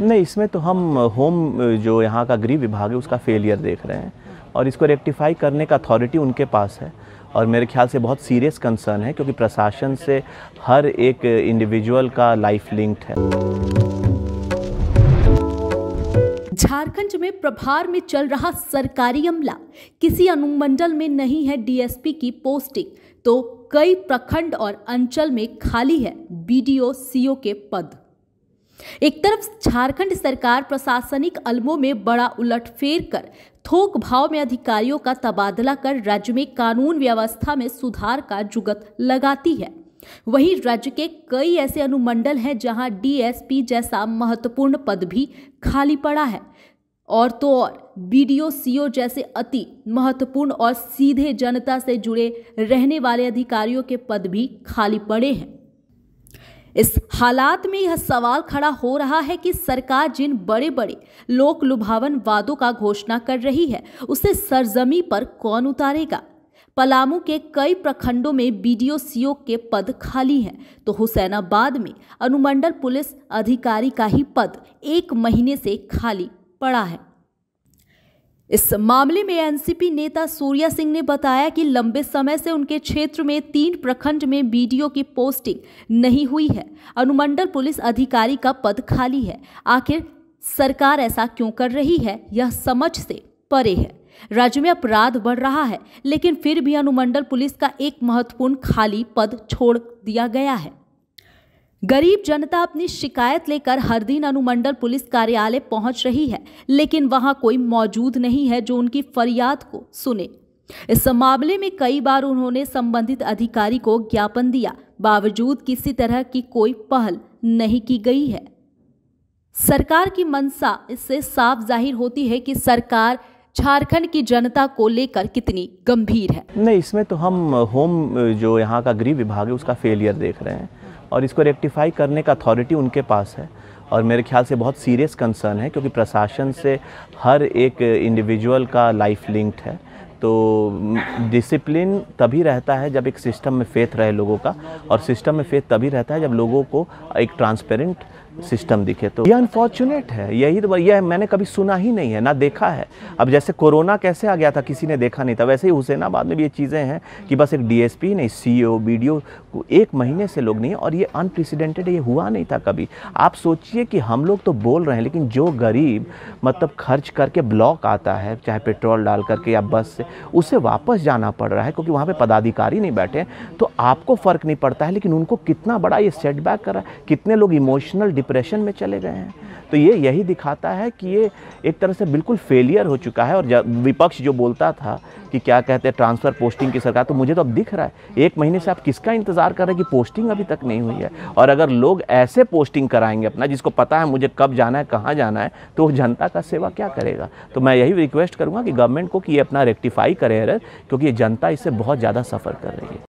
नहीं इसमें तो हम होम जो यहाँ का गृह विभाग है उसका फेलियर देख रहे हैं और इसको रेक्टिफाई करने का अथॉरिटी उनके पास है और मेरे ख्याल से बहुत सीरियस कंसर्न है क्योंकि प्रशासन से हर एक इंडिविजुअल का लाइफ लिंक्ड है झारखंड में प्रभार में चल रहा सरकारी अमला किसी अनुमंडल में नहीं है डीएसपी की पोस्टिंग तो कई प्रखंड और अंचल में खाली है बीडीओ सीओ के पद एक तरफ झारखंड सरकार प्रशासनिक अलमों में बड़ा उलटफेर कर थोक भाव में अधिकारियों का तबादला कर राज्य में कानून व्यवस्था में सुधार का जुगत लगाती है वहीं राज्य के कई ऐसे अनुमंडल हैं जहां डीएसपी जैसा महत्वपूर्ण पद भी खाली पड़ा है और तो और बी सीओ जैसे अति महत्वपूर्ण और सीधे जनता से जुड़े रहने वाले अधिकारियों के पद भी खाली पड़े हैं इस हालात में यह सवाल खड़ा हो रहा है कि सरकार जिन बड़े बड़े लोक लुभावन वादों का घोषणा कर रही है उसे सरजमी पर कौन उतारेगा पलामू के कई प्रखंडों में बी सीओ के पद खाली हैं तो हुसैनाबाद में अनुमंडल पुलिस अधिकारी का ही पद एक महीने से खाली पड़ा है इस मामले में एनसीपी नेता सूर्या सिंह ने बताया कि लंबे समय से उनके क्षेत्र में तीन प्रखंड में बीडीओ की पोस्टिंग नहीं हुई है अनुमंडल पुलिस अधिकारी का पद खाली है आखिर सरकार ऐसा क्यों कर रही है यह समझ से परे है राज्य में अपराध बढ़ रहा है लेकिन फिर भी अनुमंडल पुलिस का एक महत्वपूर्ण खाली पद छोड़ दिया गया है गरीब जनता अपनी शिकायत लेकर हर दिन अनुमंडल पुलिस कार्यालय पहुंच रही है लेकिन वहां कोई मौजूद नहीं है जो उनकी फरियाद को सुने इस मामले में कई बार उन्होंने संबंधित अधिकारी को ज्ञापन दिया बावजूद किसी तरह की कोई पहल नहीं की गई है सरकार की मंशा इससे साफ जाहिर होती है कि सरकार झारखंड की जनता को लेकर कितनी गंभीर है नहीं इसमें तो हम होम जो यहाँ का गृह विभाग है उसका फेलियर देख रहे हैं और इसको रेक्टिफाई करने का अथॉरिटी उनके पास है और मेरे ख्याल से बहुत सीरियस कंसर्न है क्योंकि प्रशासन से हर एक इंडिविजुअल का लाइफ लिंक्ड है तो डिसिप्लिन तभी रहता है जब एक सिस्टम में फेथ रहे लोगों का और सिस्टम में फेथ तभी रहता है जब लोगों को एक ट्रांसपेरेंट सिस्टम दिखे तो ये अनफॉर्चुनेट है यही तो यह मैंने कभी सुना ही नहीं है ना देखा है अब जैसे कोरोना कैसे आ गया था किसी ने देखा नहीं था वैसे ही हुसैनाबाद में भी ये चीज़ें हैं कि बस एक डीएसपी नहीं सीईओ बीडीओ e को एक महीने से लोग नहीं और ये अनप्रेसिडेंटेड ये हुआ नहीं था कभी आप सोचिए कि हम लोग तो बोल रहे हैं लेकिन जो गरीब मतलब खर्च करके ब्लॉक आता है चाहे पेट्रोल डाल करके या बस से उसे वापस जाना पड़ रहा है क्योंकि वहाँ पर पदाधिकारी नहीं बैठे तो आपको फ़र्क नहीं पड़ता है लेकिन उनको कितना बड़ा ये सेटबैक कर रहा है कितने लोग इमोशनल डिप्रेशन में चले गए हैं तो ये यही दिखाता है कि ये एक तरह से बिल्कुल फेलियर हो चुका है और विपक्ष जो बोलता था कि क्या कहते हैं ट्रांसफ़र पोस्टिंग की सरकार तो मुझे तो अब दिख रहा है एक महीने से आप किसका इंतज़ार कर रहे हैं कि पोस्टिंग अभी तक नहीं हुई है और अगर लोग ऐसे पोस्टिंग कराएंगे अपना जिसको पता है मुझे कब जाना है कहाँ जाना है तो वो जनता का सेवा क्या करेगा तो मैं यही रिक्वेस्ट करूँगा कि गवर्नमेंट को कि ये अपना रेक्टिफाई करे क्योंकि ये जनता इससे बहुत ज़्यादा सफ़र कर रही है